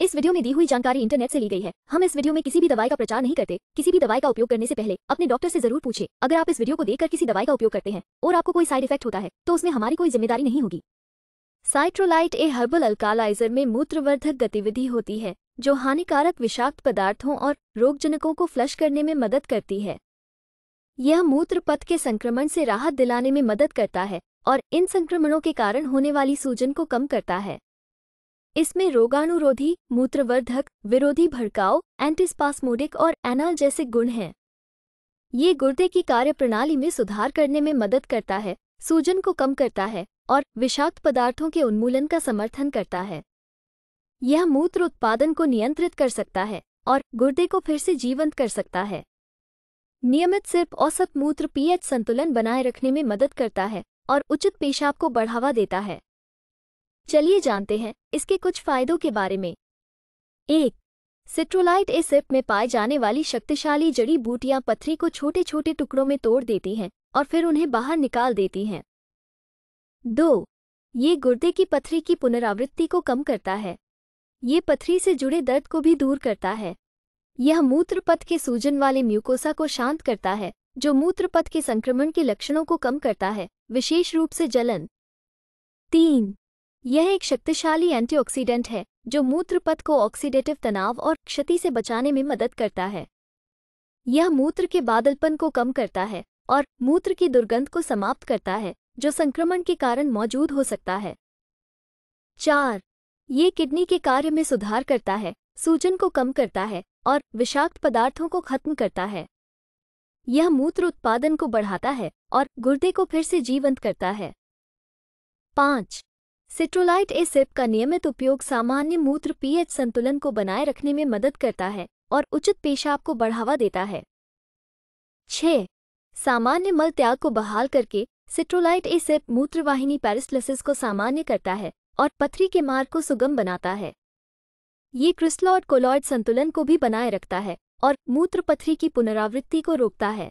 इस वीडियो में दी हुई जानकारी इंटरनेट से ली गई है हम इस वीडियो में किसी भी दवाई का प्रचार नहीं करते किसी भी दवाई का उपयोग करने से पहले अपने डॉक्टर से जरूर पूछे अगर आप इस वीडियो को देखकर किसी दवाई का उपयोग करते हैं और आपको कोई साइड इफेक्ट होता है तो उसमें हमारी कोई जिम्मेदारी नहीं होगी साइट्रोलाइट ए हर्बल अल्कालाइजर में मूत्रवर्धक गतिविधि होती है जो हानिकारक विषाक्त पदार्थों और रोगजनकों को फ्लश करने में मदद करती है यह मूत्र पथ के संक्रमण से राहत दिलाने में मदद करता है और इन संक्रमणों के कारण होने वाली सूजन को कम करता है इसमें रोगानुरोधी मूत्रवर्धक विरोधी भड़काव एंटीस्पास्मोडिक और एनाल जैसे गुण हैं ये गुर्दे की कार्यप्रणाली में सुधार करने में मदद करता है सूजन को कम करता है और विषाक्त पदार्थों के उन्मूलन का समर्थन करता है यह मूत्र उत्पादन को नियंत्रित कर सकता है और गुर्दे को फिर से जीवंत कर सकता है नियमित सिर्फ औसत मूत्र पीएच संतुलन बनाए रखने में मदद करता है और उचित पेशाब को बढ़ावा देता है चलिए जानते हैं इसके कुछ फायदों के बारे में एक सिट्रोलाइट इस सिप में पाए जाने वाली शक्तिशाली जड़ी बूटियां पथरी को छोटे छोटे टुकड़ों में तोड़ देती हैं और फिर उन्हें बाहर निकाल देती हैं दो ये गुर्दे की पथरी की पुनरावृत्ति को कम करता है ये पथरी से जुड़े दर्द को भी दूर करता है यह मूत्रपथ के सूजन वाले म्यूकोसा को शांत करता है जो मूत्रपथ के संक्रमण के लक्षणों को कम करता है विशेष रूप से जलन तीन यह एक शक्तिशाली एंटीऑक्सीडेंट है जो मूत्रपथ को ऑक्सीडेटिव तनाव और क्षति से बचाने में मदद करता है यह मूत्र के बादलपन को कम करता है और मूत्र की दुर्गंध को समाप्त करता है जो संक्रमण के कारण मौजूद हो सकता है चार ये किडनी के कार्य में सुधार करता है सूजन को कम करता है और विषाक्त पदार्थों को खत्म करता है यह मूत्र उत्पादन को बढ़ाता है और गुर्दे को फिर से जीवंत करता है पाँच सिट्रोलाइट सिप का नियमित उपयोग सामान्य मूत्र पीएच संतुलन को बनाए रखने में मदद करता है और उचित पेशाब को बढ़ावा देता है छ सामान्य मल त्याग को बहाल करके सिट्रोलाइट एसिप मूत्रवाहिनी पैरिस्लिसिस को सामान्य करता है और पथरी के मार्ग को सुगम बनाता है ये क्रिस्लॉड कोलॉयड संतुलन को भी बनाए रखता है और मूत्र पथरी की पुनरावृत्ति को रोकता है